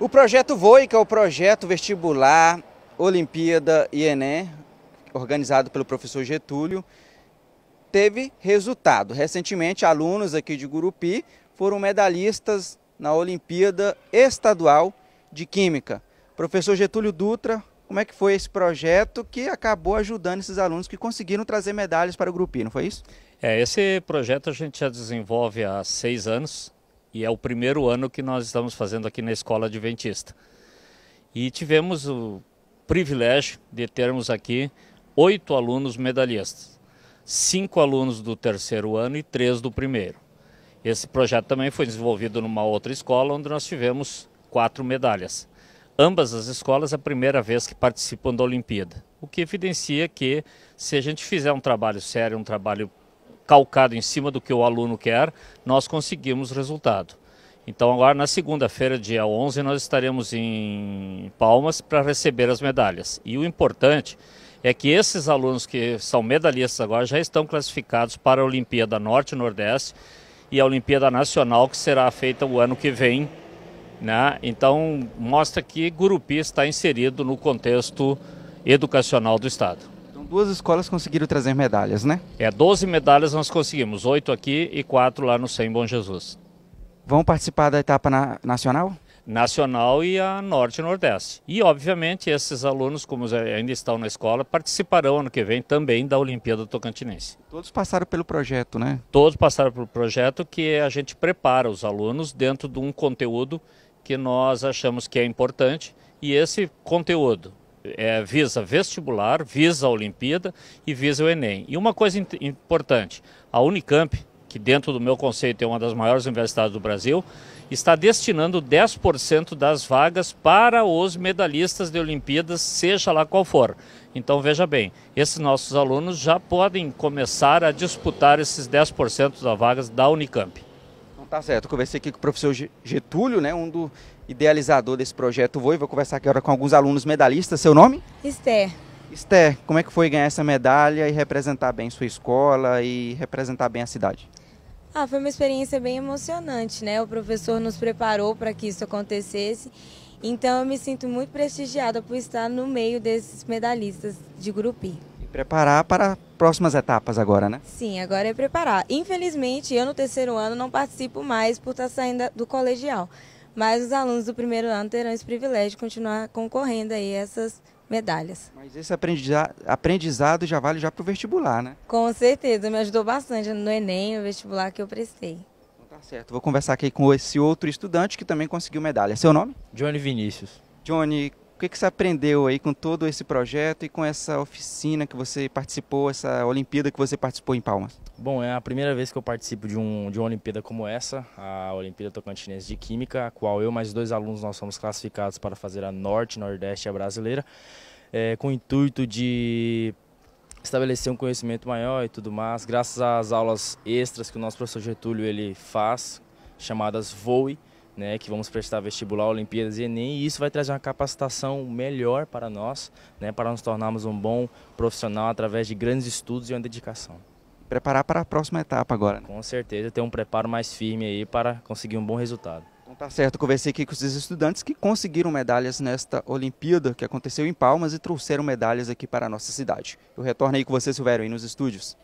O projeto VOI, que é o projeto vestibular, Olimpíada e Enem, organizado pelo professor Getúlio, teve resultado. Recentemente, alunos aqui de Gurupi foram medalhistas na Olimpíada Estadual de Química. Professor Getúlio Dutra, como é que foi esse projeto que acabou ajudando esses alunos que conseguiram trazer medalhas para o Gurupi, não foi isso? É, esse projeto a gente já desenvolve há seis anos. E é o primeiro ano que nós estamos fazendo aqui na Escola Adventista. E tivemos o privilégio de termos aqui oito alunos medalhistas, cinco alunos do terceiro ano e três do primeiro. Esse projeto também foi desenvolvido numa outra escola, onde nós tivemos quatro medalhas. Ambas as escolas a primeira vez que participam da Olimpíada, o que evidencia que se a gente fizer um trabalho sério, um trabalho calcado em cima do que o aluno quer, nós conseguimos resultado. Então agora na segunda-feira, dia 11, nós estaremos em Palmas para receber as medalhas. E o importante é que esses alunos que são medalhistas agora já estão classificados para a Olimpíada Norte e Nordeste e a Olimpíada Nacional que será feita o ano que vem. Né? Então mostra que Gurupi está inserido no contexto educacional do Estado duas escolas conseguiram trazer medalhas, né? É, 12 medalhas nós conseguimos, 8 aqui e 4 lá no 100 Bom Jesus. Vão participar da etapa na, nacional? Nacional e a Norte e Nordeste. E, obviamente, esses alunos, como ainda estão na escola, participarão ano que vem também da Olimpíada Tocantinense. Todos passaram pelo projeto, né? Todos passaram pelo projeto que a gente prepara os alunos dentro de um conteúdo que nós achamos que é importante. E esse conteúdo é, visa vestibular, visa a Olimpíada e visa o Enem. E uma coisa importante, a Unicamp, que dentro do meu conceito é uma das maiores universidades do Brasil, está destinando 10% das vagas para os medalhistas de Olimpíadas, seja lá qual for. Então veja bem, esses nossos alunos já podem começar a disputar esses 10% das vagas da Unicamp. Tá certo. Eu conversei aqui com o professor Getúlio, né, um do idealizador desse projeto Vou, e vou conversar aqui agora com alguns alunos medalhistas. Seu nome? Esther. Esther, como é que foi ganhar essa medalha e representar bem sua escola e representar bem a cidade? Ah, foi uma experiência bem emocionante, né? O professor nos preparou para que isso acontecesse. Então eu me sinto muito prestigiada por estar no meio desses medalhistas de grupi preparar para próximas etapas agora, né? Sim, agora é preparar. Infelizmente, eu no terceiro ano não participo mais por estar tá saindo do colegial, mas os alunos do primeiro ano terão esse privilégio de continuar concorrendo aí a essas medalhas. Mas esse aprendizado já vale já para o vestibular, né? Com certeza, me ajudou bastante no Enem, o vestibular que eu prestei. Então tá certo, vou conversar aqui com esse outro estudante que também conseguiu medalha. Seu nome? Johnny Vinícius. Johnny, que, que você aprendeu aí com todo esse projeto e com essa oficina que você participou, essa Olimpíada que você participou em Palmas? Bom, é a primeira vez que eu participo de, um, de uma Olimpíada como essa, a Olimpíada Tocantinense de Química, a qual eu mais dois alunos nós somos classificados para fazer a Norte, Nordeste e a Brasileira, é, com o intuito de estabelecer um conhecimento maior e tudo mais, graças às aulas extras que o nosso professor Getúlio ele faz, chamadas VOE, né, que vamos prestar vestibular, Olimpíadas e Enem, e isso vai trazer uma capacitação melhor para nós, né, para nos tornarmos um bom profissional através de grandes estudos e uma dedicação. Preparar para a próxima etapa agora. Né? Com certeza, ter um preparo mais firme aí para conseguir um bom resultado. Então tá certo, conversei aqui com os estudantes que conseguiram medalhas nesta Olimpíada que aconteceu em Palmas e trouxeram medalhas aqui para a nossa cidade. Eu retorno aí com você, Silvério, aí nos estúdios.